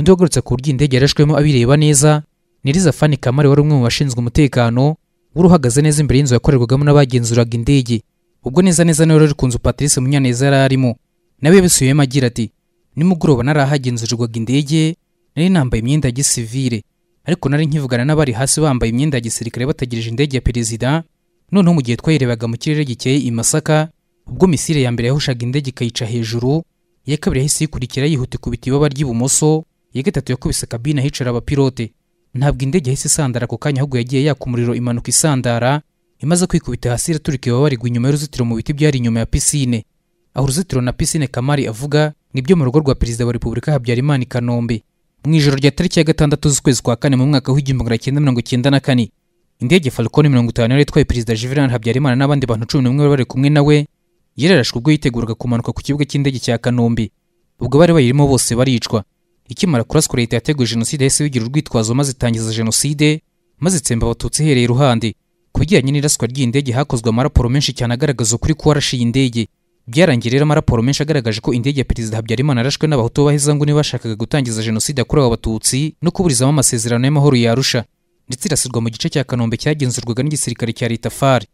undi wagarutse ku buryo indege yarashwemo abireba neza nirizafani kamari wari umwe mu bashinzwe umutekano wari uhagaze neza imbere y'inzu yakorerwagamo n'abagenzuraga indege ubwo neza neza niwe ruri ku nzu patrice munyaneza yari arimo nawe yabisubiyemo agira ati nimugoroba nari indege nari nambaye imyenda ya gisivire ariko nari nkivugana n'abari hasi bambaye imyenda ya gisirikare bategereje indege ya perezida noneho mu gihe twayirebaga mu kirere gikeye i masaka ubwo misire ya mbere yahushaga indege ikayica hejuru iya kabiri yahise iyikurikira yihuta ikubita ibaba ry'ibumoso iya gatatu yakubise kabine hicara abapilote ntabwo indege yahise isandara ako kanya ahubwo yagiye yaka umuriro imanuka isandara imaze kwikubita hasi iraturika ibabarirwa inyuma y'uruzitiro mu biti byari inyuma ya pisine aho uruzitiro na pisine kamari avuga nibyo mu rugo rwa perezida wa repubulika habyarimana i kanombe mu ijoro rya tariki ya gatandatu z'ukwezi kwa kane mu mwaka w'igihumbi magana cyenda mirongo icyenda na kane indege falcon mirongo itanu yari itwaye perezida juvenal habyarimana n'abandi bantu cumi n'umwe bari kumwe we yararashwe ubwo yiteguraga kumanuka ku kibuga cy'indege cya kanombe ubwo bari bayirimo bose baricwa ikimara kuraswa leta yateguye jenoside yahise bigira urwitwazo maze itangiza jenoside maze itsemba abatutsi ihereye iruhande ku bijyanye n'iraswa ry'indege hakozwe amaraporo menshi cyane agaragaza ukuri kuwarashiye indege byarangiye rero amaraporo menshi agaragaje ko indege ya perezida habyarimana yarashwe n'abahutu b'abahezangu niba bashakaga gutangiza jenoside yakorewe abatutsi no kuburizamo amasezerano y'amahoro yarusha ndetse irasirwa mu gice cya kanombe cyagenzurwaga n'igisirikare cya leta fari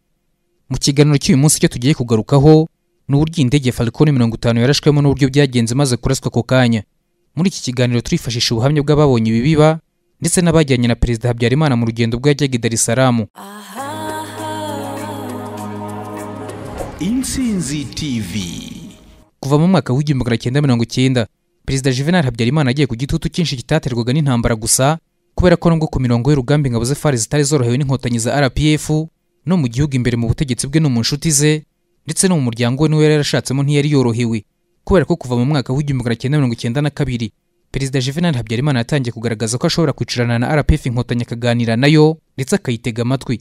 mu kiganiro cy'uyu munsi cyo tugiye kugarukaho ni uburyo indege ya falcon mirongo itanu yarashwemo n'uburyo byagenze maze kuraswa ako kanya muri iki kiganiro turifashisha ubuhamya bw'ababonye ibibiba ndetse n'abajyanye na perezida habyarimana mu rugendo bwa jagi dar es tv kuva mu mwaka w'igihumbi magana cyenda mirongo icyenda perezida juvenal habyarimana agiye ku gitutu cyinshi kitaterwaga n'intambara gusa kubera ko nubwo ku mirongo y'urugamba ingabo ze fari zitari zorohewe n'inkotanyi za rpf no mu gihugu imbere mu butegetsi bwe no mu nshuti ze ndetse no mu muryango we niwe yari yarashatsemo ntiyari yorohewe kubera ko kuva mu mwaka w'igihumbi magana cyenda mirongo icyenda na kabiri perezida juvenal habyarimana yatangiye kugaragaza ko ashobora kwicarana na rpf inkotanyi akaganira nayo ndetse akayitega amatwi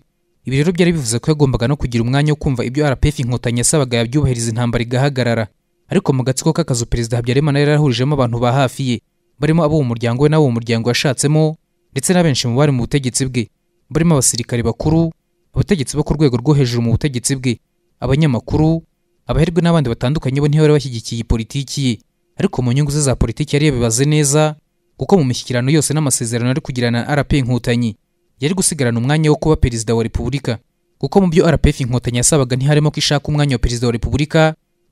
ibi rero byari bivuze ko yagombaga no kugira umwanya wo kumva ibyo rpf inkotanyi yasabaga yabyubahiriza intambara igahagarara ariko mu gatsiko k'akazu perezida habyarimana yari yarahurijemo abantu ba hafi ye barimo abo mu muryango we n'abo mu muryango yashatsemo ndetse benshi mu bari mu butegetsi bwe barimo abasirikare bakuru abategetsi bo ku rwego rwo hejuru mu butegetsi bwe abanyamakuru abaherwe n'abandi batandukanye bo ntibari bashyigikiye iyi politiki ariko mu nyungu ze za politiki yari yabibaze neza kuko mu mishyikirano yose n'amasezerano ari kugirana na rp inkotanyi yari gusigarana umwanya wo kuba perezida wa repubulika kuko mu byo rpf inkotanyi yasabaga ntiharimo ko ishaka umwanya wa perezida wa repubulika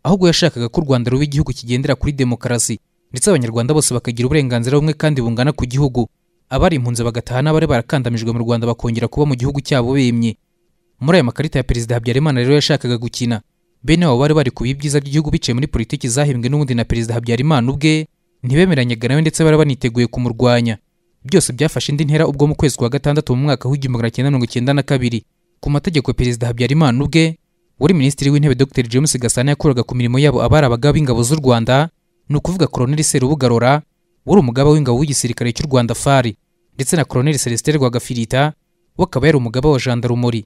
ahubwo yashakaga ko u rwanda ruba igihugu kigendera kuri demokarasi ndetse abanyarwanda bose bakagira uburenganzira bumwe kandi bungana ku gihugu abari impunzi bagataha n'abari barakandamijwe mu rwanda bakongera kuba mu gihugu cyabo bemye muri aya makarita ya perezida habyarimana rero yashakaga gukina bene abo bari bari ku ibyiza by'igihugu biciye muri politiki zahembwe n'ubundi na perezida habyarimana ubwe ntibemeranyaga nawe ndetse bari baniteguye kumurwanya byose byafashe indi ntera ubwo mu kwezi kwa gatandatu mu mwaka w'igihumbi magana cyenda mirongo icyenda na kabiri ku mategeko perezida habyarimana ubwe wari minisitiri w'intebe dr james gasana yakoraga ku mirimo yabo abari abagaba b'ingabo z'u rwanda ni ukuvuga koloneli serubugarora wari umugaba w'ingabo w'igisirikare cy'u rwanda fari ndetse na koloneli celestin rwagafirita we akaba yari umugaba wa jandarumori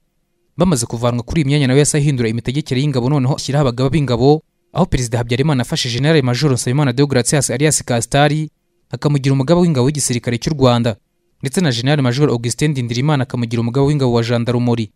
bamaze kuvanwa kuri iyi myanya nawe yahise ahindura imitegekere y'ingabo noneho ashyiraho abagaba b'ingabo aho perezida habyarimana afashe generale majoro nsabimana deogratias alias kasitari akamugira umugaba w'ingabo w'igisirikare cy'u rwanda ndetse na generale Major augustin ndindirimana akamugira umugaba w'ingabo wa jandarumori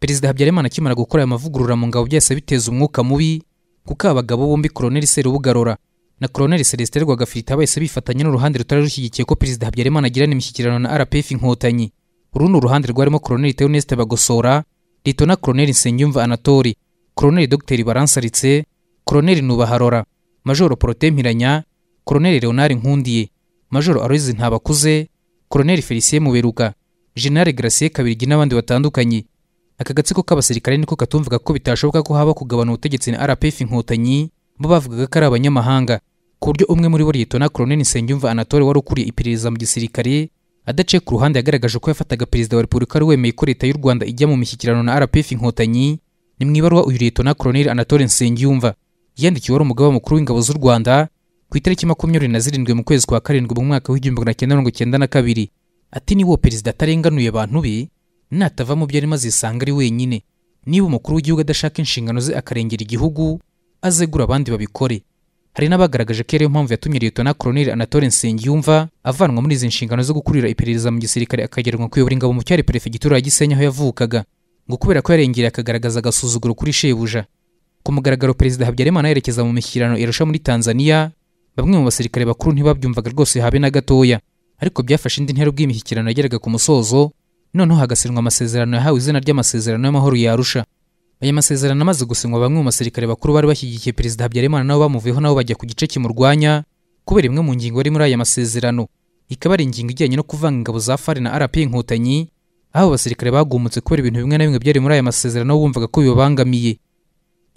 perezida habyarimana akimara gukora aya mavugurura mu ngabo byahise biteza umwuka mubi kuko aba bagabo bombi koloneli serubugarora na koloneli celestin rwagafirita bahise bifatanya n'uruhande rutari rushyigikiye ko perezida habyarimana agirana imishyikirano na rpf inkotanyi urundi uruhande rwarimo koloneli theoneste bagosora litona koroneri nsengiyumva anatori koroneri dogiteri baransaritse koroneri nubaharora majoro porote mpiranya koroneri leonard nkundiye majoro aloyizi ntabakuze koroneri felicien muberuka jenerali garasiye kabirigi n'abandi batandukanye aka gatsiko k'abasirikare niko katumvaga ko bitashoboka ko haba kugabana ubutegetsi na rpf inkotanyi bo bavugaga ko ari abanyamahanga ku buryo umwe muri bo liyetona koroneri nsengiyumva anatole wari ukuriye iperereza mu gisirikare adaciye ku ruhande yagaragaje ko yafataga perezida wa repubulika ari wemeye ko leta y'u rwanda ijya mu mishyikirano na rpf inkotanyi ni mu ibaruwa uyu liyetona koroneli anatole nsengiyumva yandikiwe wari umugabo mukuru w'ingabo z'u rwanda ku itariki makumyabiri na zirindwi mu kwezi kwa karindwi mu mwaka w'igihumbi magana cyenda mirongo cyenda na kabiri ati niwo perezida atarenganuye abantu be natava mu byo arimo azisanga ari wenyine niba umukuru w'igihugu adashaka inshingano ze akarengera igihugu azegura abandi babikore hari n'abagaragaje ko ariyo mpamvu yatumye na koroneli anatole nsengiyumva avanwa muri izi nshingano zo gukurira iperereza mu gisirikare akagerwa kuyobora ingabo mu cyari perefegitura ya gisenyi aho yavukaga ngo kubera ko yarengeye akagaragaza agasuzuguro kuri shebuja ku mugaragaro perezida habyarimana yerekeza mu mishyikirano irusha muri tanzania bamwe mu basirikare bakuru ntibabyumvaga rwose habe na gatoya ariko byafashe indi ntera bw’imishyikirano yageraga ku musozo noneho hagasinwa amasezerano yahawe izina ry'amasezerano y'amahoro yarusha aya masezerano amaze gusinywa bamwe mu basirikare bakuru bari bashyigikiye perezida habyarimana nabo bamuveho nabo bajya ku gice kimurwanya kubera imwe mu ngingo yari muri aya masezerano ikaba ari ingingo ijyanye no kuvanga ingabo za fari na rp inkotanyi aho abasirikare bagumutse kubera ibintu bimwe na bimwe byari muri aya masezerano bumvaga ko bibabangamiye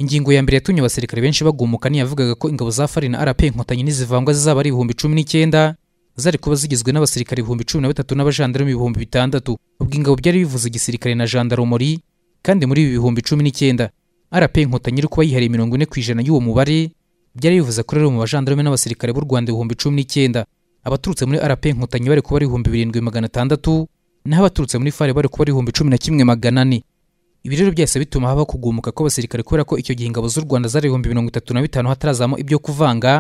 ingingo ya mbere yatumye abasirikare benshi bagumuka ni yavugaga ko ingabo za fari na rp inkotanyi nizivangwa zizaba ari ibihumbi cumi n'icyenda zari kuba zigizwe n'abasirikare ibihumbi cumi na bitatu n'abajandarume ibihumbi bitandatu ubwo ingabo byari bivuze igisirikare na jandarumori kandi muri ibi bihumbi cumi n'icyenda rp inkotanyi iri kuba yihariye mirongo ine ku ijana y'uwo mubare byari bivuze ko rero mu bajandarume n'abasirikare b'u rwanda ibihumbi cumi n'icyenda abaturutse muri rp inkotanyi bari kuba ari ibihumbi birindwi magana atandatu naho abaturutse muri fari bari kuba ari ibihumbi cumi na kimwe magana ane ibi rero byahise bituma habaho kugumuka kw'abasirikare kubera ko icyo gihe ingabo z'u rwanda zari ibihumbi mirongo itatu na bitanu hatarazamo ibyo kuvanga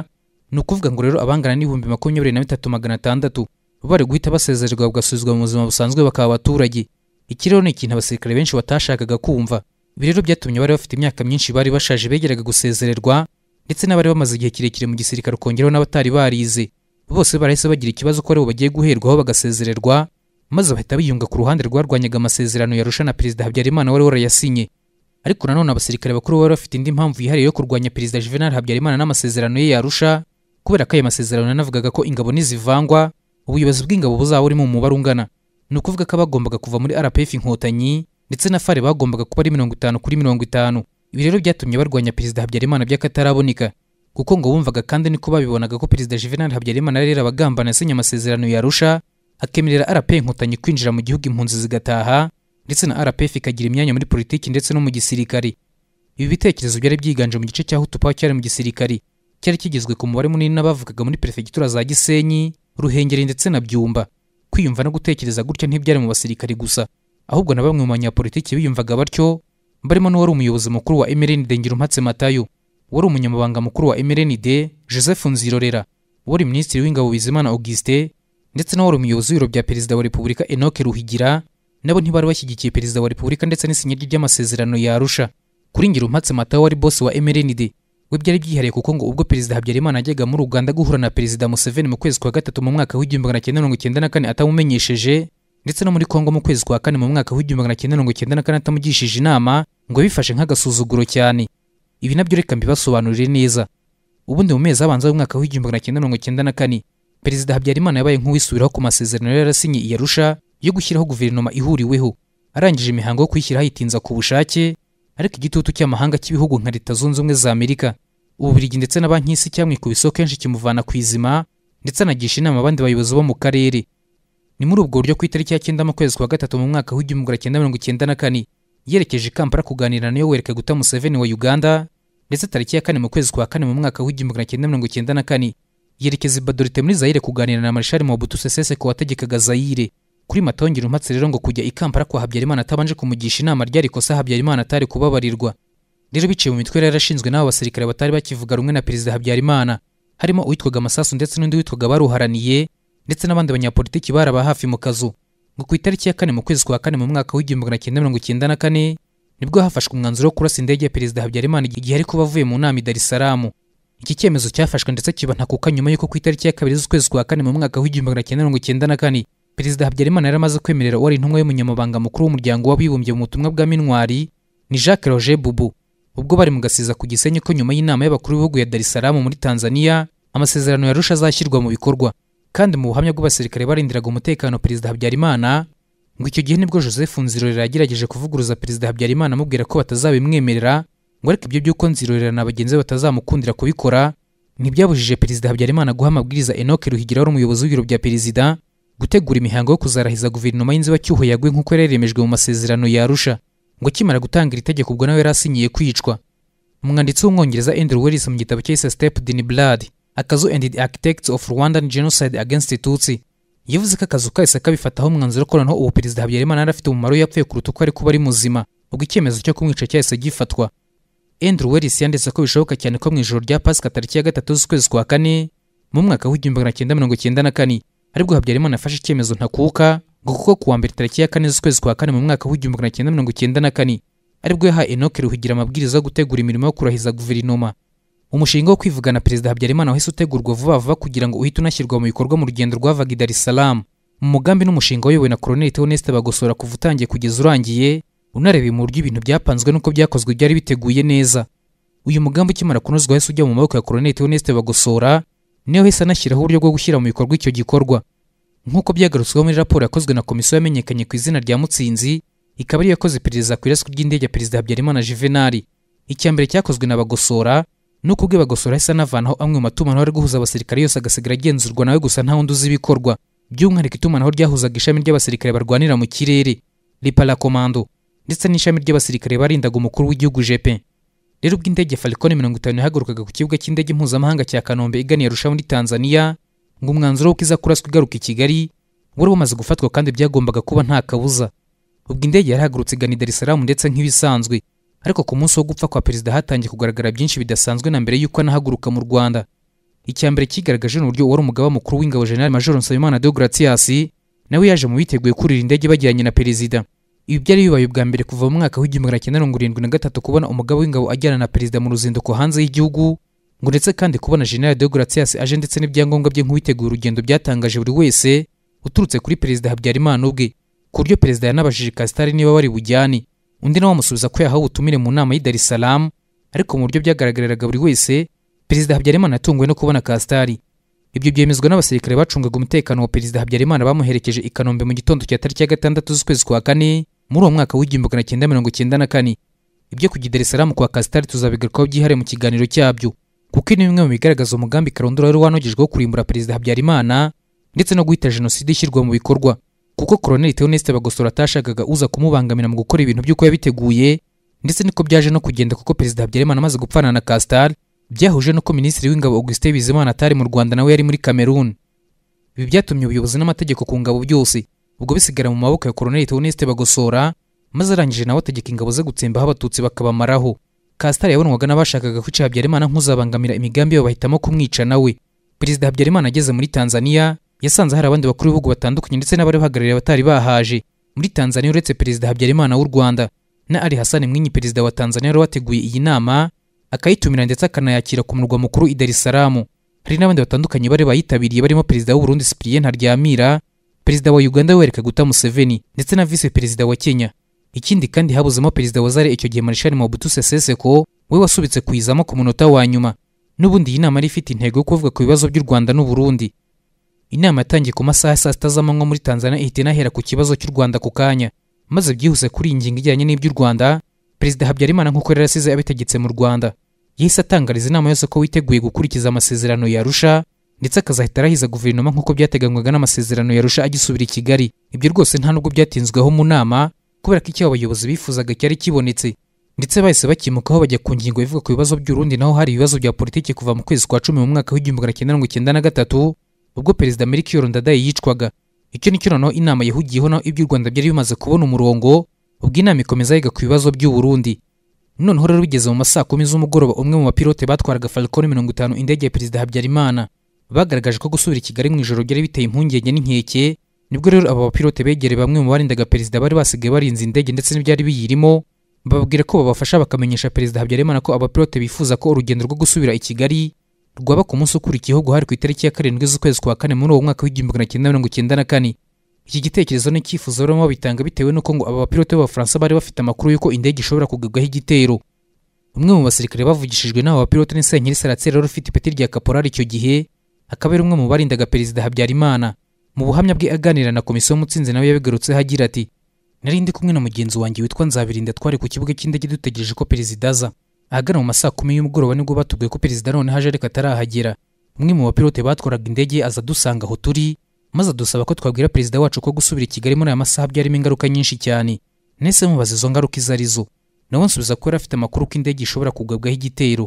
ni ukuvuga ngo rero abangana n'ibihumbi makumyabiri na bitatu magana atandatu bari guhita basezererwa bagasubizwa mu buzima busanzwe bakaba abaturage iki rero ni ikintu abasirikare benshi batashakaga kumva ibi rero byatumye abari bafite imyaka myinshi bari bashaje begeraga gusezererwa ndetse n'abari bamaze igihe kirekire mu gisirikare ukongeraho n'abatari barize bose barahise bagira ikibazo ko aribo bagiye guherwaho bagasezererwa maze bahita biyunga ku ruhande rwarwanyaga amasezerano yarusha na perezida habyarimana wari warayasinye ariko nanone abasirikare bakuru bari bafite indi mpamvu yihariye yo kurwanya perezida juvenal habyarimana n'amasezerano ye yarusha kubera ko aya masezerano yanavugaga ko ingabo nizivangwa ubuyobozi bw'ingabo buzaba burimo umubare ungana ni ukuvuga ko bagombaga kuva muri rpf inkotanyi ndetse na fare bagombaga kuba ari mirongo itanu kuri mirongo itanu ibi rero byatumye barwanya perezida habyarimana by'akataraboneka kuko ngo bumvaga kandi niko babibonaga ko perezida juvenal habyarimana rero abagambana yasinye amasezerano yarusha akemerera rp inkotanyi kwinjira mu gihugu impunzi zigataha ndetse na rpf ikagira imyanya muri politiki ndetse no mu gisirikare. ibi bitekerezo byari byiganje mu gice cya hutupa cyari mu gisirikari cyari kigizwe ku mubare munini n'abavugaga muri perefegitura za gisenyi ruhengeri ndetse na byumba kwiyumva no gutekereza gutya ntibyari mu basirikari gusa ahubwo na bamwe mu banyapolitiki biyumvaga batyo barimo n'uwari umuyobozi mukuru wa mrnd ngirumpatse matayo wari umunyamabanga mukuru wa mrnd joseph nzirorera wari minisitiri w'ingabo bizimana augustin ndetse n'uwari umuyobozi w'ibiro bya perezida wa repubulika enoke ruhigira nabo ntibari bashyigikiye perezida wa repubulika ndetse n'isinyiryi ry'amasezerano yarusha kuri ngirumpatse matayo wari bosi wa mrnd we byari byihariye kuko ngo ubwo perezida habyarimana yajyaga muri uganda guhura na perezida museveni mu kwezi kwa gatatu mu mwaka w'igihumbi magana cyenda mirongo icyenda na kane atamumenyesheje ndetse no muri kongo mu kwezi kwa kane mu mwaka w'igihumbi magana cyenda mirongo icyenda na kane atamugishije inama ngo bifashe nk'agasuzuguro cyane ibi nabyo reka mbibasobanurire neza ubundi mu mezi abanza y'umwaka w'igihumbi magana cyenda mirongo icyenda na kane perezida habyarimana yabaye nk'uwisubiraho ku masezerano yarasinye iyarusha yo gushyiraho guverinoma ihuriweho arangije imihango yo kuyishyiraho ayitinza ku bushake ariko igitutu cy'amahanga cy'ibihugu nka leta zunze ubumwe za amerika ububiligi ndetse na banki y'isi cyamwikubise kenshi kimuvana ku izima ndetse anagisha inama abandi bayobozi bo mu karere ni muri ubwo buryo ku itariki ya cyenda mu kwezi kwa gatatu mu mwaka w'igihumbi magana cyenda mirongo icyenda na kane yerekeje i kuganira na yoweri kaguta museveni wa uganda ndetse tariki ya kane mu kwezi kwa kane mu mwaka w'igihumbi magana cyenda mirongo icyenda na kane yerekeza i muri zayire kuganira na marishari mobutu seseseko wategekaga zayire kuri matongiro mpatse rero ngo kujya ikampara kwa Habyarimana atabanje kumugisha inama ryari kosa Habyarimana atari kubabarirwa rero biciye mu mitwe rero yarashinzwe n'abo basirikare batari bakivuga rumwe na Perezida Habyarimana harimo uwitwaga amasasu ndetse n'undi witwaga baruharaniye ndetse n'abandi banyapolitiki baraba hafi mu kazu ngo ku itariki ya kane mu kwezi kwa kane mu mwaka wa 1994 nibwo hafashwe umwanzuro wo kurasa indege ya Perezida Habyarimana igihe ari kuba avuye mu nama i Dar es Salaam iki cyemezo cyafashwe ndetse kiba ntakuka nyuma y'uko ku itariki ya kabiri z'ukwezi kwa kane mu mwaka wa 1994 perezida habyarimana yari amaze kwemerera uwari intumwa y'umunyamabanga mukuru w'umuryango w'abibumbye mu butumwa bwa minwari ni jacques roger bubu ubwo bari mu gasiza ku gisenyi ko nyuma y'inama y'abakuru b'ibihugu ya dar salamu muri tanzania amasezerano ya arusha azashyirwa mu bikorwa kandi mu buhamya bw'abasirikare barindiraga umutekano perezida habyarimana ngo icyo gihe nibwo joseph nzirorera yagerageje kuvuguruza perezida habyarimana amubwira ko batazabimwemerera ngo ariko ibyo by'uko nzirorera na bagenzi be batazamukundira kubikora ntibyabujije perezida habyarimana guha amabwiriza enoke ruhigiraho umuyobozi w'ibiro bya perezida gutegura imihango yo kuzarahiza guverinoma y'inzibacyuho yagwe nk'uko yaremejwe mu masezerano ya arusha ngo akimara gutanga iri tegeko ubwo nawe yari asinyiye kwicwa umwanditsi w'umwongereza Andrew Willis mu gitabo cyahise Step in Blood akazu and the Architects of Rwandan Genocide against Tutsi yavuze ko akazu kahise kabifataho umwanzuro ko noneho ubu perezida Habyarimana yari afite umumaro yapfuye kuruta uko ari kuba ari muzima ubwo icyemezo cyo kumwica cyahise gifatwa Andrew Willis yanditse ko bishoboka cyane ko mu ijoro rya Pasika tariki ya gatatu z'ukwezi kwa kane mu mwaka w'igihumbi magana cyenda mirongo cyenda na kane aribwo habyarimana afashe icyemezo ntakuka ngo kuko kuwa mbere tariki ya kane z'ukwezi kwa kane mu mwaka w'igihumbi magana cyenda mirongo icyenda na kane aribwo yahaye enoke ruhugira amabwiriza yo gutegura imirimo yo kurahiza guverinoma umushinga wo kwivugana perezida habyarimana wahise utegurwa vuba vuba kugira ngo uhite unashyirwa mu bikorwa mu rugendo rwavaga i dar es salaam mu mugambi n'umushinga wayobowe na koroneli theoneste bagosora kuva utangiye kugeza urangiye unarebeye mu buryo ibintu byapanzwe n'uko byakozwe byari biteguye neza uyu mugambi ukimara kunozwa wahise ujya mu maboko ya koroneli theoneste bagosora niyo hise anashyiraho uburyo bwo gushyira mu bikorwa icyo gikorwa nk'uko byagarutsweho muri raporo yakozwe na komisiyo yamenyekanye ku izina rya mutsinzi ikaba ariyo yakoze iperereza ku iraswa ry'indege ya perezida habyarimana Juvenal icya mbere cyakozwe na bagosora ni uko bagosora ahise anavanaho amwe mu matumanaho ari guhuza abasirikare yose agasigara agenzurwa nawe gusa nta wundi uzi ibikorwa by'umwihariko itumanaho ryahuzaga ishami ry'abasirikare barwanira mu kirere komando ndetse n'ishami ry'abasirikare barindaga umukuru w'igihugu jepe rero ubwo indege falikone mirongo itanu yahagurukaga ku kibuga cy'indege mpuzamahanga cya kanombe iganiye rushaho muri tanzania ngo umwanzuro w'uko iza kuraswa igaruka i kigali wari wamaze gufatwa kandi byagombaga kuba nta kabuza ubwo indege yarahagurutse igana i dar es salaam ndetse nk'ibisanzwe ariko ku munsi wo gupfa kwa perezida hatangiye kugaragara byinshi bidasanzwe na mbere y'uko anahaguruka mu rwanda icya mbere kigaragaje ni uburyo wari umugaba mukuru w'ingabo general major nsabimana deogratias nawe yaje mu biteguye kurira indege bajyanye na perezida ibi byari bibaye ubwa mbere kuva mu mwaka w'igihumbi magana cyenda mirongo irindwi na gatatu kubona umugabo w'ingabo ajyana na perezida mu ruzinduko hanze y'igihugu ngo ndetse kandi kubona general de gratias aje ndetse n'ibyangombwa bye nk'uwitegura urugendo byatangaje buri wese uturutse kuri perezida habyarimana ubwe ku buryo perezida yanabajije kasitari niba bari bujyane undi nawe amusubiza ko yahawe ubutumire mu nama y'i darisalamu ariko mu buryo byagaragariraga buri wese perezida habyarimana yatunguwe no kubona kasitari ibyo byemezwa n'abasirikare bacungaga umutekano wa perezida habyarimana bamuherekeje i kanombe mu gitondo cya tariki ya gatandatu z'ukwezi kwa kane muri uwo mwaka w'igihumbi magana cyenda mirongo icyenda na kane ibyo kujya Salamu kwa kasitari tuzabigarukaho byihariye mu kiganiro cyabyo kuko ni bimwe mu bigaragaza umugambi karondora wari wanogejweho kurimbura perezida habyarimana ndetse no guhita jenoside ishyirwa mu bikorwa kuko koroneli theoneste bagosora atashakaga uza kumubangamira mu gukora ibintu by'uko yabiteguye ndetse niko byaje no kugenda kuko perezida habyarimana amaze gupfana na kasitari byahuje n'uko minisitiri w'ingabo augustin bizimana atari mu rwanda nawe yari muri cameroon ibi byatumye ubuyobozi n'amategeko ku ngabo byose ubwo bisigara mu maboko ya koroneli tewonisite bagosora maze arangije nawe ategeka ingabo ze gutsembaho abatutsi bakabamaraho kasitari yabonwaga n'abashakaga kwica habyarimana nkuzabangamira imigambi yabo bahitamo kumwica nawe perezida habyarimana ageze muri tanzania yasanze hari abandi bakuru b'ibihugu batandukanye ndetse n'abari bahagarariye abatari bahaje muri tanzania uretse perezida habyarimana w'u rwanda na Ari hasani mwinyi perezida wa tanzania wari wateguye iyi nama akayitumira ndetse akanayakira ku murwa mukuru i dar salamu hari n'abandi batandukanye bari bayitabiriye barimo perezida w'u burundi cyprien ntaryamira perezida wa uganda wereka guta museveni ndetse na visi perezida wa kenya ikindi kandi habuzemo perezida wazare icyo gihe marishari mabutu seseseko we wasubitse kuyizamo ku munota wa nyuma n'ubundi iyi nama yari ifite intego yo kuvuga ku bibazo by'u rwanda n’u Burundi inama yatangiye ku masaha ya saa sita z'amanywa muri tanzania ihita inahera ku kibazo cy'u rwanda ku kanya maze byihuse kuri iyi ngingo ijyanye n'iby'u rwanda perezida habyarimana nk'uko yari asize abitegetse mu rwanda yahise atangariza inama yose ko witeguye gukurikiza amasezerano yarusha ndetse akazahita arahiza guverinoma nk'uko byateganywaga n'amasezerano yarusha agisubira i kigali ibyo rwose nta nubwo byatinzweho mu nama kubera ko icyo abayobozi bifuzaga cyari kibonetse ndetse bahise bakimukaho bajya ku ngingo ivuga ku bibazo by'urundi naho hari ibibazo bya politiki kuva mu kwezi kwa cumi mu mwaka w'igihumbi magana cyenda mirongo icyenda na gatatu ubwo perezida melchior ndadaye yicwaga icyo nicyo noneho inama yahugiyeho naho iby'u rwanda byari bimaze kubona umurongo ubwo inama ikomeza yiga ku bibazo by'u Burundi noneho rero bigeze mu masaa kumi z'umugoroba umwe mu bapilote batwaraga falcon mirongo itanu indege ya perezida habyarimana bagaragaje ko gusubira i kigali mu ijoro byari biteye impungenge n'inkeke nibwo rero aba bapilote begereye bamwe mu barindaga perezida bari basigaye barinze indege ndetse n'ibyari biyirimo bababwira ko babafasha bakamenyesha perezida habyarimana ko abapilote bifuza ko urugendo rwo gusubira i kigali rwaba ku munsi ukurikiyeho guhari ku itariki ya karindwi z'ukwezi kwa kane muri uwo mwaka w'igihumbi magana cyenda mirongo icyenda na kane iki gitekerezo n'icyifuzo barimo babitanga bitewe n'uko ngo aba bapilote b'abafaransa bari bafite amakuru y'uko indege ishobora kugabwaho igitero umwe mu basirikare bavugishijwe n'aba bapilote ni saratse rero ufite ipeti rya kaporari icyo gihe akaba ari umwe mu barindaga perezida habyarimana mu buhamya bwe aganira na komisiyo mutsinzi nawe yabigarutseho agira ati “Nari narindi kumwe na mugenzi wanjye witwa nzabirinda twari ku kibuga cy'indege dutegereje ko perezida aza ahagana mu masaa kumi y'umugoroba nibwo batubwiye ko perezida noneho aje ariko atarahagera umwe mu bapilote batwaraga indege aza dusanga aho turi maze adusaba ko twabwira perezida wacu ko gusubira i kigali muri aya masaha byarimo ingaruka nyinshi cyane nese mubaza izo ngaruka izo arizo nawe nsubiza ko yari afite amakuru ko indege ishobora kugabwaho igitero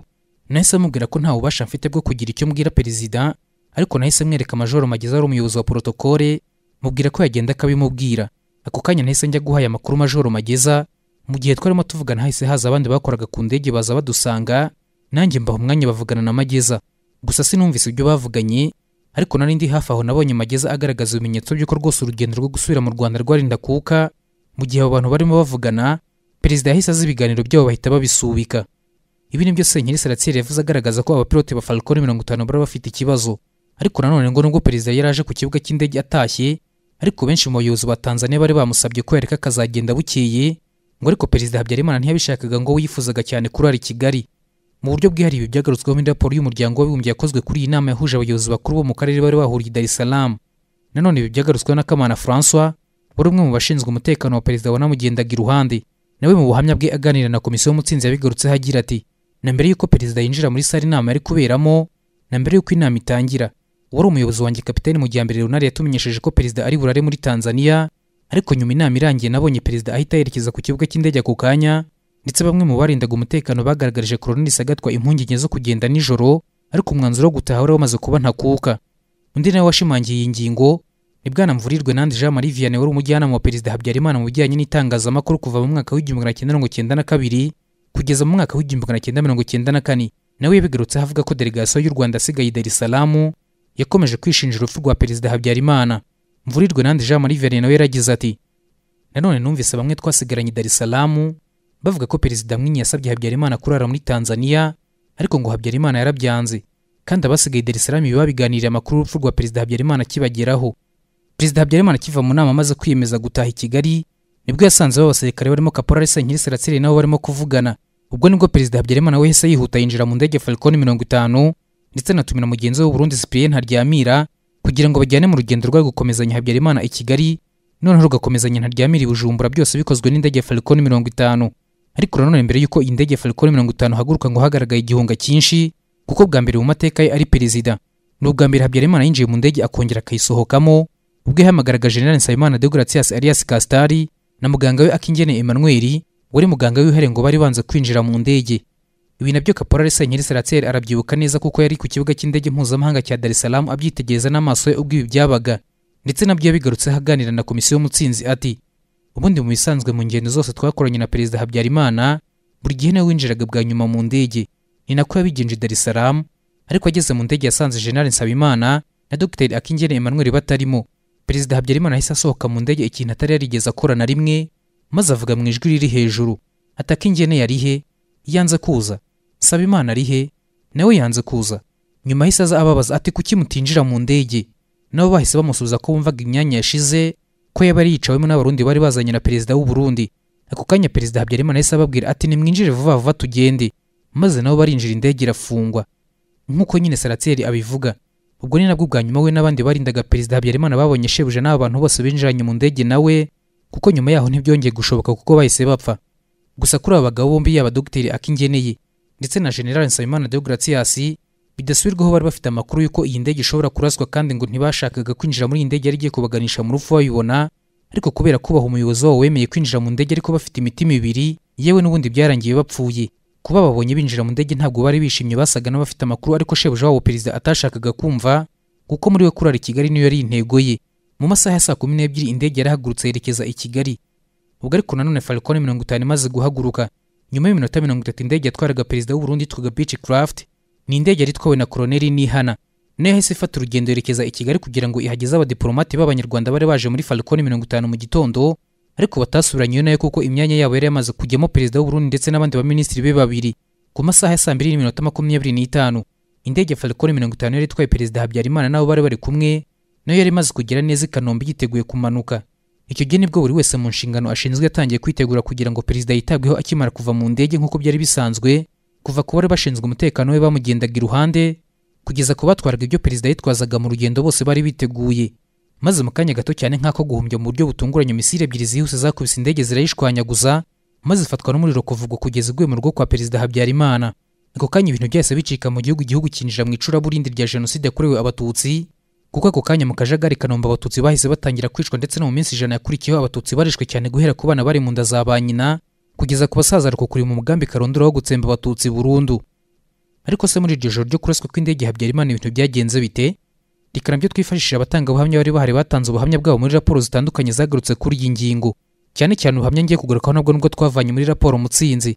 nahise amubwira ko nta bubasha mfite bwo kugira icyo mbwira perezida ariko nahise mwereka majoro mageze ari umuyobozi wa porotokole mubwira ko yagenda akabimubwira ako kanya nahise njya guhaye aya makuru majoro mageza mu gihe twarimo tuvugana hahise haza abandi bakoraga ku ndege baza badusanga nanjye mbaha umwanya bavugana na mageza gusa sinumvise ibyo bavuganye ariko nari ndi hafi aho nabonye mageza agaragaza ibimenyetso by'uko rwose urugendo rwo gusubira mu rwanda rwarinda kuka mu gihe abo bantu barimo bavugana perezida yahise azi ibiganiro byabo bahita babisubika ibi ni byo senkeri saratiyeri yavuze agaragaza ko abapilote ba falcon mirongo itanu bari bafite ikibazo ariko nanone ngo nubwo perezida yari aje ku kibuga cy'indege atashye ariko benshi mu bayobozi ba Tanzania bari bamusabye ko yareka akazagenda bukeye ngo ariko perezida Habyarimana ntiyabishakaga ngo yifuzaga cyane kurara i Kigali mu buryo bwihariye ibi byagarutsweho muri raporo y'umuryango w'abibumbye yakozwe kuri iyi nama yahuje abayobozi bakuru bo mu karere bari bahuriye i Dar Salaam nanone ibi byagarutsweho na Kamana Francois wari umwe mu bashinzwe umutekano wa perezida wanamugendaga iruhande nawe mu buhamya bwe aganira na komisiyo y'umutsinzi yabigarutseho agira ati na mbere y'uko perezida yinjira muri sale inama yari kuberamo na mbere y'uko inama itangira wari umuyobozi wanjye kapitani mu gihe runari yatumenyesheje ko perezida ari burare muri tanzania ariko nyuma inama irangiye nabonye perezida ahita yerekeza ku kibuga cy'indege ako kanya ndetse bamwe mu barindaga umutekano bagaragarije koroneli sagatwa impungenge zo kugenda nijoro ariko umwanzuro wo gutaha wari wamaze kuba ntakuka undi nawe washimangiye iyi ngingo ni bwana mvurirwe nandi jean marie vianney wari umujyanama wa perezida habyarimana mu bijyanye n'itangazamakuru kuva mu mwaka w'igihumbi magana cyenda mirongo cyenda na kabiri kugeza mu mwaka w'igihumbi magana cyenda mirongo cyenda na kane nawe yabigarutseho avuga ko delegasiyo y'u rwanda asigaye i darisalamu yakomeje kwishinja urupfu rwa perezida habyarimana mvurirwe nandi jean marie vianney nawe yaragize ati nanone numvise bamwe twasigaranye i Salamu bavuga ko perezida mwinyi yasabye habyarimana kurara muri tanzania ariko ngo habyarimana yarabyanze kandi abasigaye Dar darisalamu biba biganiriye amakuru y'urupfu rwa perezida habyarimana kibageraho perezida habyarimana akiva mu nama amaze kwiyemeza gutaha i kigali nibwo yasanze b'abasirikare barimo kaporari senkirisi ratsiriye nabo barimo kuvugana ubwo nibwo perezida habyarimana wese yihuta yinjira mu ndege falcon mirongo itanu ndetse anatumira mugenzi we Burundi Cyprien Ntaryamira kugira ngo bajyane mu rugendo rwo gukomezanya Habyarimana i Kigali noneho rugakomezanya Ntaryamira i Bujumbura byose bikozwe n'indege mirongo itanu ariko nanone mbere y'uko indege mirongo itanu haguruka ngo hagaragaye igihunga cyinshi kuko bwa mbere mu mateka ye ari perezida ni ubwa mbere Habyarimana yinjiye mu ndege akongera akayisohokamo ubwo yahamagaraga General Nsabimana de Gratias Arias Castari na muganga we Akingene Emmanuel wari muganga wihariye ngo bari banze kwinjira mu ndege ibi nabyo kaporari senkeri serateri arabyibuka neza kuko yari ku kibuga cy'indege mpuzamahanga cya dar es salaam abyitegereza n'amaso ye ubwo ibi byabaga ndetse nabyo yabigarutseho aganira na komisiyo y'umutsinzi ati ubundi mu bisanzwe mu ngendo zose twakoranye na perezida habyarimana buri gihe nawe winjiraga bwa nyuma mu ndege ni nako yabigenje dar es salaam ariko ageze mu ndege yasanze jenali nsabimana na Dr akingene emmanuel batarimo perezida habyarimana ahise asohoka mu ndege ikintu atari yarigeze akora na rimwe maze avuga mu ijwi riri hejuru ataka ingene yari he yanze kuza nsaba imana ari nawe yanze kuza nyuma yahise aza ababaza ati kuki mutinjira mu ndege nabo bahise bamusubiza ko bumvaga imyanya yashize ko yaba ari yicawemo n'abarundi bari bazanye na perezida w'u Burundi ako kanya perezida habyarimana yahise ababwira ati nimwinjire vuba vuba tugende maze nabo barinjira indege irafungwa nk'uko nyine saratiyeri abivuga ubwo ni nabwo bwa nyuma we n'abandi barindaga perezida habyarimana babonye shebuje n'aba bantu bose binjiranye mu ndege nawe kuko nyuma yaho ntibyongeye gushoboka kuko bahise bapfa gusa kuri aba bagabo bombi yaba dogiteri akingeneye ndetse na general nsabimana deogratias bidasubirwaho bari bafite amakuru y'uko iyi ndege ishobora kuraswa kandi ngo ntibashakaga kwinjira muri iyi ndege yari igiye kubaganisha mu rupfu babibona ariko kubera kubaha umuyobozi wabo wemeye kwinjira mu ndege ariko bafite imitima ibiri yewe n'ubundi byarangiye bapfuye kuba babonye binjira mu ndege ntabwo bari bishimye basaga n'abafite amakuru ariko shebuja wabo perezida atashakaga kumva kuko muri we kurara i kigali niyo yari intego ye mu masaha ya saa kumi n'ebyiri indege yarahagurutse yerekeza i kigali ubwo ariko nanone falcon mirongo itanu imaze guhaguruka nyuma y'iminota mirongo itatu indege yatwaraga perezida w'uburundi twaga bici craft ni indege yari itwawe na koloneli nihana nayo yahise ifata urugendo yerekeza i kigali kugira ngo ihageze abadiporomate b'abanyarwanda bari baje muri Falcon mirongo itanu mu gitondo ariko batasubiranye nayo kuko imyanya yabo yari yamaze kujyamo perezida w'uburundi ndetse n'abandi baminisitiri be babiri ku masaha ya saa mbiri n'iminota makumyabiri n'itanu indege Falcon mirongo itanu yari itwaye perezida habyarimana n'abo bari bari kumwe nayo yari imaze kugera neza i yiteguye kumanuka icyo gihe nibwo buri wese mu nshingano ashinzwe yatangiye kwitegura kugira ngo perezida yitabweho akimara kuva mu ndege nk'uko byari bisanzwe kuva ku bari bashinzwe umutekano we bamugendaga iruhande kugeza ku batwaraga ibyo perezida yitwazaga mu rugendo bose bari biteguye maze mu kanya gato cyane nk'ako guhumbya mu buryo butunguranye misiri ebyiri zihuse zakubise indege zirayishwanyaguza maze ifatwa n'umuriro kuvugwa kugeza iguye mu rugo kwa perezida habyarimana ako kanya ibintu byahise bicika mu gihugu igihugu kinjira mu icuraburindi rya jenoside yakorewe abatutsi kuko ako kanya mu kajagari kanombe abatutsi bahise batangira kwicwa ndetse no mu minsi ijana yakurikiyeho abatutsi barishwe cyane guhera ku bana bari mu nda za ba nyina kugeza ku basaza rukukuri mu mugambi karondura wo gutsemba abatutsi burundu ariko se muri iryo joro ryo kuraswa kw'indege habyarimana ibintu byagenze bite reka nabyo twifashishije abatangabuhamya bari bahari batanze ubuhamya bwabo muri raporo zitandukanye zagarutse kuri iyi ngingo cyane cyane ubuhamya ngiye kugarukaho nabwo nubwo twavanye muri raporo mutsinzi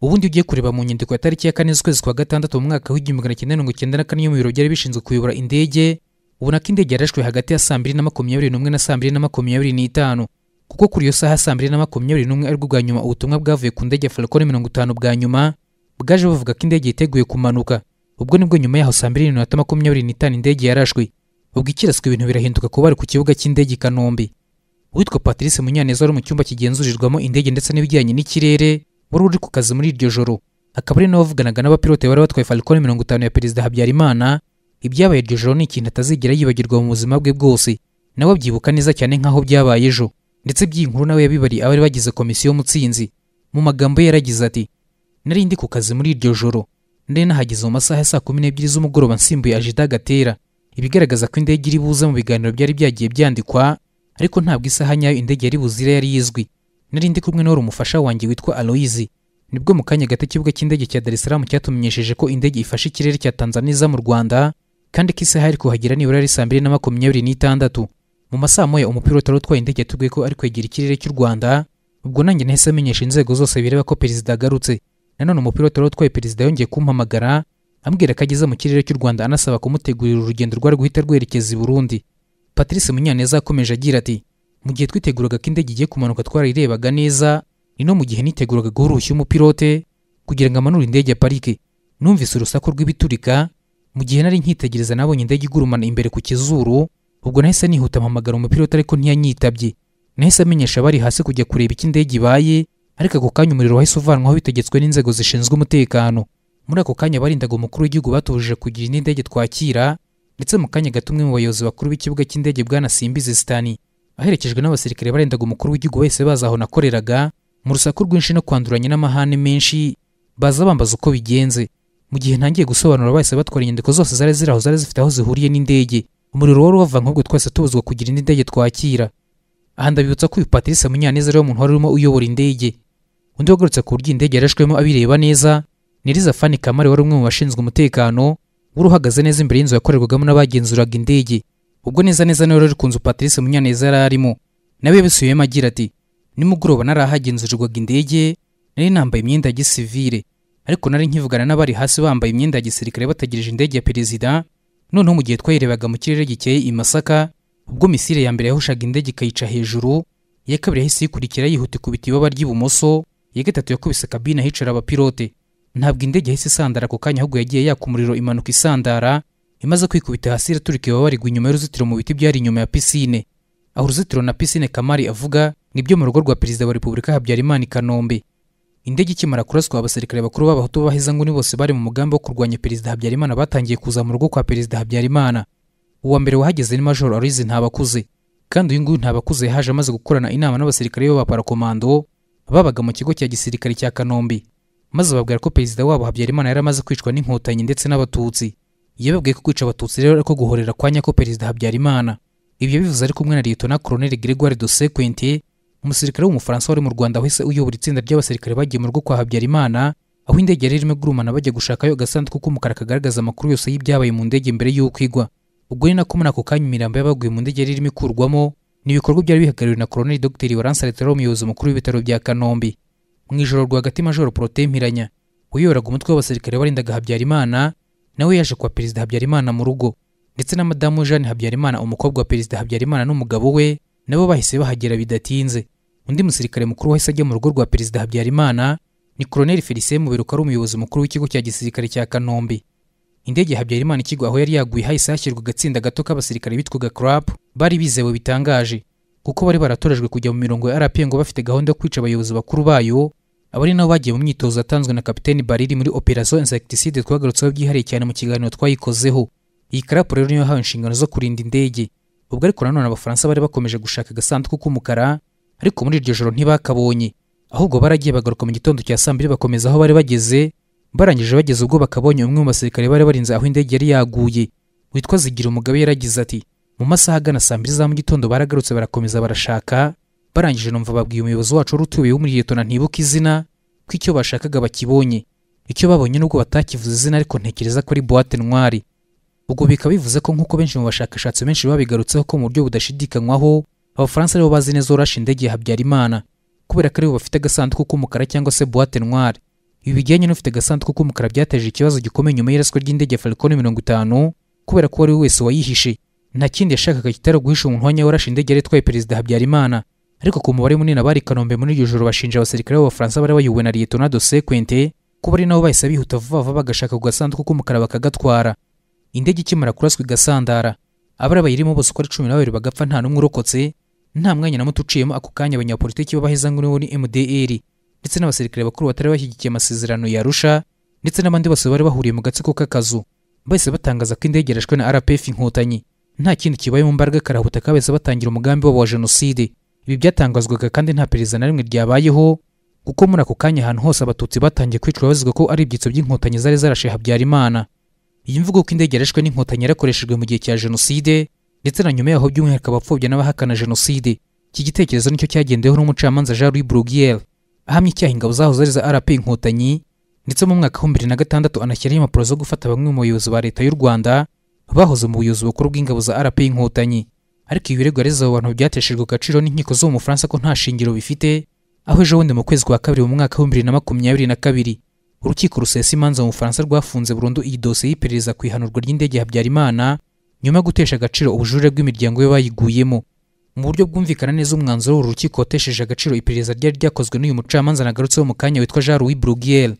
ubundi ugiye kureba mu nyandiko ya tariki ya kane z'ukwezi kwa gatandatu mu mwaka w'igihumbi magana cyenda mirongo icyenda na kane iyo mu biro byari bishinzwe kuyobora indege ubona ko indege yarashwe hagati ya saa mbiri na makumyabiri n'umwe na saa mbiri na makumyabiri n'itanu kuko kuri iyo saha saa mbiri na makumyabiri n'umwe aribwo bwa nyuma ubutumwa bwavuye ku ndege falcon mirongo itanu bwa nyuma bwaje buvuga ko indege yiteguye kumanuka ubwo nibwo nyuma yaho saa mbiri n'iminota makumyabiri n'itanu indege yarashwe ubwo ikiraswe ibintu birahinduka kuba bari ku kibuga cy'indege i kanombe uwitwa patrice munyaneza wari mu cyumba kigenzurirwamo indege ndetse n'ibijyanye n'ikirere wari uri ku kazi muri iryo joro akaba ari nawe wavuganaga n'abapilote bari batwaye falcon mirongo itanu ya perezida habyarimana ibyabaye iryo joro ni ikintu atazigera yibagirwa mu buzima bwe bwose nawe abyibuka neza cyane nk'aho byabaye ejo ndetse by'iyi nkuru nawe yabibari abari bagize komisiyo y'umutsinzi mu magambo ye yaragize ati nari ndi ku kazi muri iryo joro ndari nahageze mu masaha ya saa kumi n'ebyiri z'umugoroba nsimbuye ajida gatera ibigaragaza ko indege iri buze mu biganiro byari byagiye byandikwa ariko ntabwo isaha nyayo indege yari buzire yari izwi nari ndi kumwe n'uwari umufasha wanjye witwa aloyizi nibwo mu kanya gato ikibuga cy'indege cya dar es salaam cyatumenyesheje ko indege ifashe ikirere cya tanzaniya iza mu rwanda kandi ko isaha ari kuhagera nibura ari saa mbiri na makumyabiri n'itandatu mu masaa moya umupiloto wari utwaye indege yatubwiye ko ari kwegera ikirere cy'u rwanda ubwo nanjye nahise amenyesha inzego zose bireba ko perezida agarutse nanone umupiloto wari utwaye perezida yongeye kumpamagara ambwira ko ageze mu kirere cy'u rwanda anasaba kumutegurira urugendo rwari guhita rwerekeza i burundi patrice munyaneza akomeje agira ati mu gihe twiteguraga ko indege igiye kumanuka twarayirebaga neza ni no mu gihe niteguraga guha uruhushya umupilote kugira ngo amanure indege ya parike numvise urusaku rw'ibiturika mu gihe nari nkitegereza nabonye indege igurumana imbere ku kizuru ubwo nahise nihuta mpamagara umupirota ariko ntiyanyitabye nahise amenyesha abari hasi kujya kureba icyo indege ibaye ariko ako kanya umuriro wahise uvanwaho bitegetswe n'inzego zishinzwe umutekano muri ako kanya barindaga umukuru w'igihugu batuje kugira indi ndege twakira ndetse mu kanya gato umwe mu bayobozi bakuru b'ikibuga cy'indege bwana Simbizi Sitani aherekejwe n'abasirikare barendaga umukuru w'igihugu wese bazi aho nakoreraga mu rusaku rwinshi no kwanduranya n'amahane menshi baza bambaza uko bigenze mu gihe ntangiye gusobanura bahise batwara inyandiko zose zari ziri zari zifite aho zihuriye n'indege umuriro wari wava nk'ubwo twese tubuzwa kugira indi ndege twakira aha ndabibutsa ko uyu patrice munyaneza ariwe muntu wari urimo uyobora indege undi wagarutse ku buryo indege yarashwemo abireba neza niriza fani kamari wari umwe mu bashinzwe umutekano wari uhagaze neza imbere y'inzu yakorerwagamo n'abagenzuraga indege ubwo neza neza niwe wari ku nzu patrice munyaneza yari arimo nawe yabisubiyemo agira ati nimugoroba narahagenzurirwaga indege nari nambaye imyenda ya gisivire ariko nari nkivugana n'abari hasi bambaye imyenda ya gisirikare bategereje indege ya perezida noneho mu gihe twayirebaga mu kirere gikeye i masaka ubwo misire ya mbere yahushaga indege ikayica hejuru iya kabiri yahise iyikurikira yihuta ikubita ibaba ry'ibumoso iya gatatu yakubise kabine ahicara abapilote ntabwo indege yahise isandara ako kanya ahubwo yagiye yaka umuriro imanuka isandara imaze kwikubita hasi iraturika ibaba rigwa inyuma y'uruzitiro mu biti byari inyuma ya pisine aho uruzitiro na pisine kamari avuga nibyo mu rugo rwa perezida wa repubulika habyarimana i kanombe indege ikimara kuraswa abasirikare bakuru b'abahutu b'abahezanguni bose bari mu mugambi wo kurwanya perezida habyarimana batangiye kuza mu rugo kwa perezida habyarimana uwa mbere wahageze ni majoro arizi ntabakuze kandi uyu nguyu ntabakuze haje amaze gukorana inama n'abasirikare be b'abaparakomando babaga mu kigo cya gisirikare cya kanombe maze babwira ko perezida wabo habyarimana yari amaze kwicwa n'inkotanyi ndetse n'abatutsi yababwiye ko kwica abatutsi rero ariko guhorera kwa nyako perezida habyarimana ibyo bivuze ari kumwe na na koroneli gregoire de sequentier umusirikare w'umufaransa wari mu rwanda wahise uyobora itsinda ry'abasirikare bagiye mu rugo kwa habyarimana aho indege yari irimo igurumana bajya gushakayo agasanduku k'umukara kagaragaza amakuru yose y'ibyabaye mu ndege mbere y'uko igwa ubwo ni nako muri ako kanya imirambo y'abaguye mu ndege yari irimo ikurwamo ni ibikorwa byari bihagarariwe na koroneli dogiteri waransa leta umuyobozi mukuru w'ibitaro bya kanombe mu ijoro rwagati majoro porote uyoboraga umutwe w'abasirikare warindaga habyarimana nawe yaje kwa perezida habyarimana mu rugo ndetse na madamu jeanne habyarimana umukobwa wa perezida habyarimana n'umugabo we nabo bahise bahagera bidatinze undi musirikare mukuru wahise ajya mu rugo rwa perezida habyarimana ni koroneli felicien muberuka ari umuyobozi mukuru w'ikigo cya gisirikare cya kanombe indege habyarimana ikigo aho yari yaguye hahise hashyirwa agatsinda gato k'abasirikare bitwaga crap bari bizewe bitangaje kuko bari baratorejwe kujya mu mirongo ya rpa ngo bafite gahunda yo kwica abayobozi bakuru bayo abari nabo bagiye mu myitozo yatanzwe na kapiteni bariri muri operation insecticide twagarutseho byihariye cyane mu kiganiro twayikozeho iyi crap rero niyo yahawe inshingano zo kurinda indege ubwo ariko nanone abafaransa bari bakomeje gushaka agasanduku k'umukara ariko muri iryo joro ntibakabonye ahubwo baragiye bagaruka mu gitondo cya saa mbiri bakomeza aho bari bageze barangije bageze ubwo bakabonye umwe mu basirikare bari barinze aho indege yari yaguye witwa zigira umugabo yaragize ati mu masaha agana saa mbiri za mu gitondo baragarutse barakomeza barashaka barangije numva babwiye umuyobozi wacu wari utuye w'umuriyetona ntibuka izina ko icyo bashakaga bakibonye icyo babonye nubwo batakivuze izina ariko ntekereza ko ari buwate ntwari ubwo bikaba bivuze ko nk'uko benshi mu bashakashatsi benshi babigarutseho ko mu buryo budashidikanywaho abafaransa aribo bazi neza urashe indege ya habyarimana kubera ko aribo bafite agasanduku k'umukara cyangwa se buwate ntwari ibi bijyanye n'ufite agasanduku k'umukara byateje ikibazo gikomeye nyuma y'iraswa ry'indege ya falcon mirongo itanu kubera ko uwo wese wayihishe nta kindi yashakaga kitari guhisha umuntu wanyawe warashe indege yari itwaye perezida habyarimana ariko ku mubare munini abari i kanombe muri iryo joro bashinja abasirikare b'abafaransa bari bayobowe na liyetona do sekwente kuba ari nabo bahise bihuta vuba vuba bagashaka ku gasanduku k'umukara bakagatwara indege ikimara kuraswa igasandara abari bayirimo bose uko ari cumi na babiri bagapfa nta n'umwe urokotse nta mwanya na muto uciyemo ako kanya abanyapolitiki b'abahezanguni ni mdr ndetse n'abasirikare bakuru batari bashyigikiye amasezerano ya arusha ndetse n'abandi bose bari bahuriye mu gatsiko k'akazu bahise batangaza ko indege yarashwe na rpf inkotanyi nta kindi kibaye mu mbaraga karahuta kabahise batangira umugambi wabo wa jenoside ibi byatangazwaga kandi nta perezida na rimwe ryabayeho kuko muri ako kanya ahantu hose abatutsi batangiye kwicwa bavuga ko ari ibyitso by'inkotanyi zari zarashe habyarimana iyi mvugo ko indege yarashwe n'inkotanyi yarakoreshejwe mu gihe cya jenoside ndetse na nyuma yaho by'umwihariko abapfobya n'abahakana jenoside iki gitekerezo nicyo cyagendeweho n'umucamanza jean louis bruguière ahamya icyaha ingabo zahoze ari za rp inkotanyi ndetse mu mwaka wa bibiri na gatandatu anashyiraho impapuro zo gufata bamwe mu bayobozi ba leta y'u rwanda bahoze mu buyobozi bukuru bw'ingabo za rp inkotanyi ariko ibi birego yareze abo byateshejwe agaciro n'inkiko zo mu bufaransa ko nta shingiro bifite aho ejo bundi mu kwezi kwa kabiri mu mwaka wa bibiri na makumyabiri na kabiri urukiko rusesa imanza mu bufaransa rwafunze burundu iyi dosiye y'iperereza ku ihanurwa ry'indege habyarimana nyuma yo gutesha agaciro ubujurire bw'imiryango ye bayiguyemo mu buryo bwumvikana neza umwanzuro w'uru rukiko watesheje agaciro iperereza ryari ryakozwe n'uyu mucamanza nagarutseho mu kanya witwa jean louis brugiel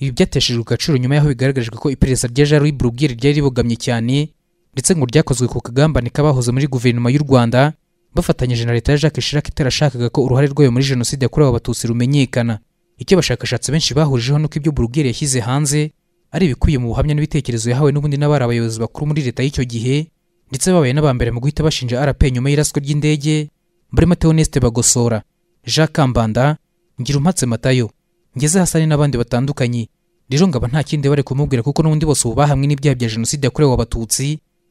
ibi byateshejwe agaciro nyuma y'aho bigaragarijwe ko iperereza rya jean louis brugiel ryari ribogamye cyane ndetse ngo ryakozwe ku kagambane k'abahoze muri guverinoma y'u rwanda bafatanyije na leta ya jacques chirac itarashakaga ko uruhare rwayo muri jenoside yakorewe abatutsi rumenyekana icyo abashakashatsi benshi bahurijeho nuko ibyo burugeri yashyize hanze ari ibikubiye mu buhamya n'ibitekerezo yahawe n'ubundi n'abari abayobozi bakuru muri leta y'icyo gihe ndetse babaye mbere mu guhita bashinja rp nyuma y'iraswa ry'indege muri mateo neste bagosora jean kambanda ngirumpatse matayo ngeze hasani n'abandi batandukanye rero ngaba nta kindi bari kumubwira kuko n'ubundi bose ubu bahamwe n'ibyaha bya jenoside yakorewe abatutsi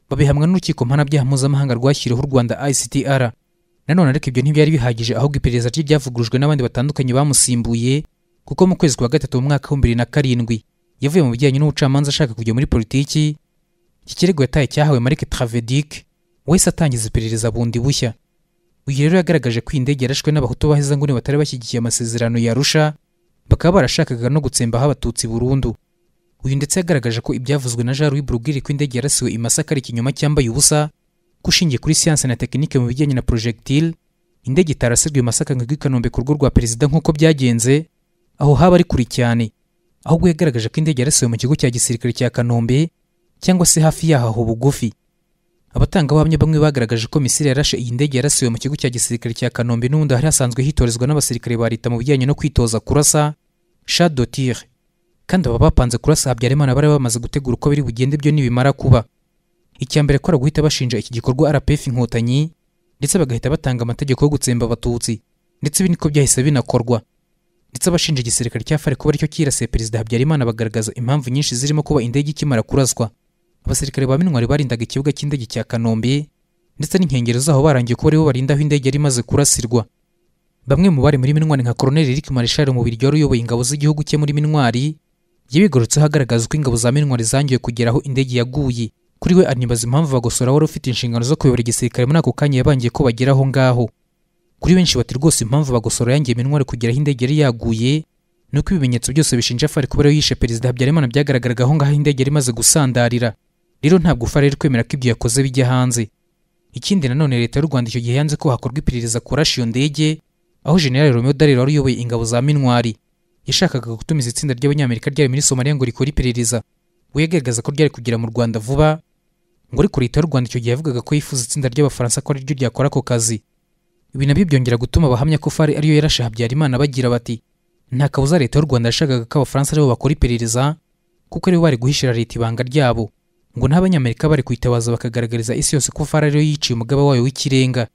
babihamwa n'urukiko mpanabyaha mpuzamahanga rwashyiriweho u rwanda ictr nanone ariko ibyo ntibyari bihagije ahubwo iperereza rye ryavugurujwe n'abandi batandukanye bamusimbuye kuko mu kwezi kwa gatatu mu mwaka w'ibihumbi bibiri na karindwi yavuye mu bijyanye n'ubucamanza ashaka kujya muri politiki iki kirego yataye cyahawe Marc Travedic wese atangiza iperereza bundi bushya uyu rero yagaragaje ko iyi ndege yarashwe n'abahutu baheza nguni batari bashyigikiye amasezerano ya Arusha bakaba barashakaga no gutsembaho abatutsi burundu uyu ndetse yagaragaje ko ibyavuzwe na Jean Louis Burugiri ko indege yarasiwe i Masaka ari ikinyoma cyambaye ubusa kushingiye kuri siyanse na tekinike mu bijyanye na projectile indege itarasirwe i Masaka ngo igwe Kanombe ku rugo rwa perezida nk'uko byagenze aho haba ari kure cyane ahubwo yagaragaje ko indege yarasohoye mu kigo cya gisirikare cya kanombe cyangwa se hafi yaho aho bugufi abatangabuhamya bamwe bagaragaje ko misiri yarashe iyi ndege yarasiwe mu kigo cya gisirikare cya kanombe n'ubundi hari hasanzwe hitorezwa n'abasirikare ba leta mu bijyanye no kwitoza kurasa sha dotire kandi baba bapanze kurasa habyarimana bari bamaze gutegura uko biri bugende byo nibimara kuba icya mbere ko guhita bashinja iki gikorwa rpf inkotanyi ndetse bagahita batanga amategeko yo gutsemba abatutsi ndetse ibi niko byahise binakorwa ndetse abashinja igisirikare cya fare kuba aricyo cyirasiye perezida habyarimana bagaragaza impamvu nyinshi zirimo kuba indege ikimara kurazwa abasirikare ba mintwari barindaga ikibuga cy'indege cya kanombe ndetse n'inkengero zaho barangiye kuba aribo barinda indege yari imaze kurasirwa bamwe mu bari muri mintwari nka koroneli eric marishari umubiri wari uyoboye ingabo z'igihugu cye muri mintwari yabigarutseho agaragaza ko ingabo za minwari zangiye kugera aho indege yaguye kuri we anibaza impamvu bagosora wari ufite inshingano zo kuyobora igisirikare muri ako kanya yabangiye ko bagera aho ngaho kuri benshi bati rwose impamvu bagosora yangiye iminwa ari kugeraho indege yari yaguye nuko ibimenyetso byose bishinja fari kuba yishe perezida habyarimana byagaragaraga aho ngaho indege yari imaze gusandarira rero ntabwo fari yari kwemera ko ibyo yakoze bijya hanze ikindi nanone leta y'u rwanda icyo gihe yanze ko hakorwa iperereza kurasha iyo ndege aho general romeo dariro wari uyoboye ingabo za mintwari yashakaga gutumiza itsinda ry'abanyamerika ryari muri somaliya ngo rikore iperereza we yagaragaza ko ryari kugera mu rwanda vuba ngo ariko leta y'u rwanda icyo gihe yavugaga ko yifuza itsinda ry'abafaransa ko ariryo ryakora ako kazi ibi nabyo byongera gutuma abahamya ko fari ariyo yarashe habyarimana bagira bati nta kabuza leta y'u rwanda yashakaga ko abafaransa aribo bakora iperereza kuko aribo bari guhishira leta ibanga ryabo ngo n'abanyamerika bari kwitabaza bakagaragariza isi yose ko fara ariyo yiciye umugaba wayo w'ikirenga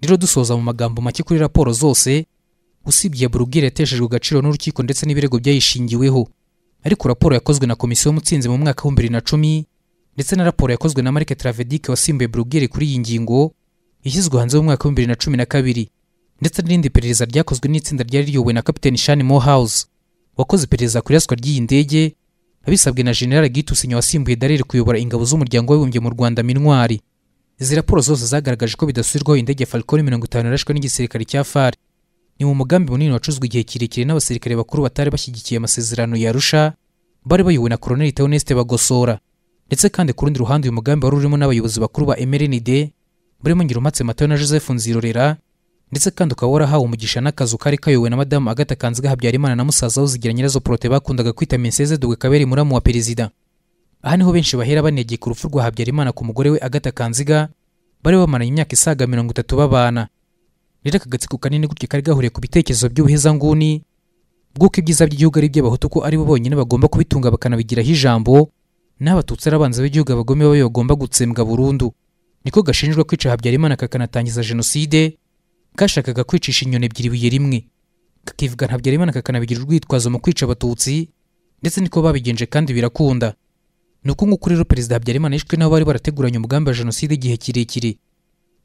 rero dusoza mu magambo make kuri raporo zose usibye iya burubwire yateshejwe agaciro n'urukiko ndetse n'ibirego byayishingiweho ariko raporo yakozwe na komisiyo mutsinzi mu mwaka w'ibihumbi bibiri na cumi ndetse na raporo yakozwe na marike travedic wasimbuye burubwire kuri iyi ngingo yashyizwe hanze mu mwaka w'ibihumbi bibiri na cumi na kabiri ndetse n'irindi perereza ryakozwe n'itsinda ryari riyobowe na kapitani shani mohawuze wakoze iperereza ku iraswa ry'iyi ndege abisabwe na general gitusinya wasimbuye darere kuyobora ingabo z'umuryango w'abibumbye mu rwanda minwari izi raporo zose zagaragaje ko bidasubirwaho indege ya falcon mirongo itanu yarashwe n'igisirikare cya Fari ni mu mugambi munini wacuzwe igihe kirekire n'abasirikare bakuru batari bashyigikiye amasezerano ya rusha bari bayobowe na colonel theoneste bagosora ndetse kandi ku rundi ruhande uyu mugambi wari urimo n'abayobozi bakuru ba mrnd burimo ngira umatse na joseph nzirorera ndetse kandi ukaba warahawe umugisha n'akazu kari kayobowe na madamu agatha kanziga habyarimana na musaza uzigira nyirazo porote bakundaga kwita minseze dugwe kaberi muramu wa perezida aha niho benshi bahera banegeka urupfu rwa habyarimana ku mugore we agatha kanziga bari bamaranye imyaka isaga mirongo itatu babana rero aka gatsiko kanini gutya kari gahuriye ku bitekerezo by'ubuhezanguni bw'uko ibyiza by'igihugu ari iby'abahutu ko ari bo bonyine bagomba kubitunga bakanabigiraho ijambo n'abatutsi ari abanzi b'igihugu abagome bayo bagomba gutsembwa burundu niko gashinjwa kwica habyarimana kakanatangiza jenoside kashakaga kwicisha inyoni ebyiri ibuye rimwe kakivuga habyarimana kakanabigira urwitwazo mu kwica abatutsi ndetse niko babigenje kandi birakunda ni uko nguko rero perezida habyarimana yishwe n'abo bari barateguranye umugambi wa jenoside igihe kirekire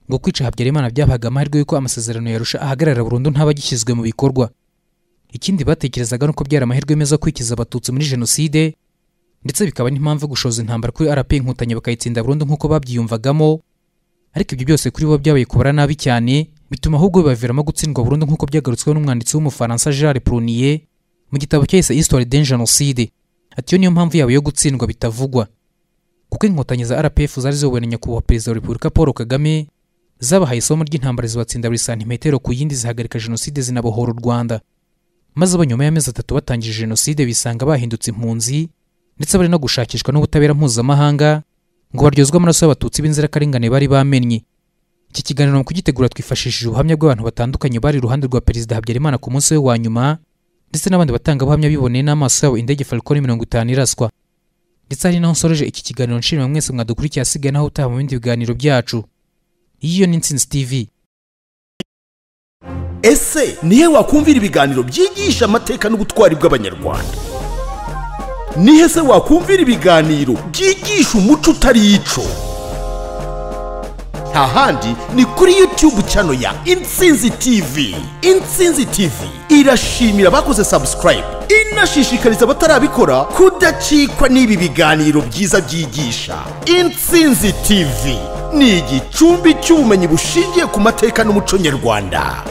ngo kwica habyarimana byabahaga amahirwe y'uko amasezerano yarusha ahagarara burundu ntabagishyizwe mu bikorwa ikindi batekerezaga uko byari amahirwe meza kwikiza abatutsi muri jenoside ndetse bikaba n'impamvu gushoza intambara kuri rp inkotanyi bakayitsinda burundu nk'uko babyiyumvagamo ariko ibyo byose kuri bo byabaye kubara nabi cyane bituma ahubwo bibaviramo gutsindwa burundu nk'uko byagarutsweho n'umwanditsi w'umufaransa Gerard Prunier mu gitabo cye yise Histoire d'un ati iyo niyo mpamvu yabo yo gutsindwa bitavugwa kuko inkotanyi za RPF zari ziyobowe na nyakubahwa perezida wa repubulika Paul Kagame zabahaye isomo ry'intambara zibatsinda buri santimetero ku yindi zihagarika jenoside zinabohora u Rwanda maze nyuma y'amezi atatu batangije jenoside bisanga bahindutse impunzi ndetse bari no gushakishwa n'ubutabera mpuzamahanga ngo baryozwe amaraso y'abatutsi b'inzirakarengane bari bamennye iki kiganiro mu kugitegura twifashishije ubuhamya bw'abantu batandukanye bari iruhande rwa perezida habyarimana ku munsi we wa nyuma ndetse n'abandi batangabuhamya biboneye n'amaso yabo indege falcon mirongo itanu iraswa ndetse hari naho nsoreje iki kiganiro nshimira mwese mwadukurikiye asigaye naho utaha mu bindi biganiro byacu iyo ni intsinzi tv ese nihe wakumvira ibiganiro byigisha amateka n'ubutwari bw'abanyarwanda nihe wakumvira ibiganiro byigisha umuco utari ico nta handi ni kuri youtube channel ya intsinzi tv intsinzi tv irashimira abakoze subscribe inashishikariza abatarabikora kudacikwa n'ibi biganiro byiza byigisha intsinzi tv ni igicumbi cy'ubumenyi bushingiye ku mateka n'umuco nyarwanda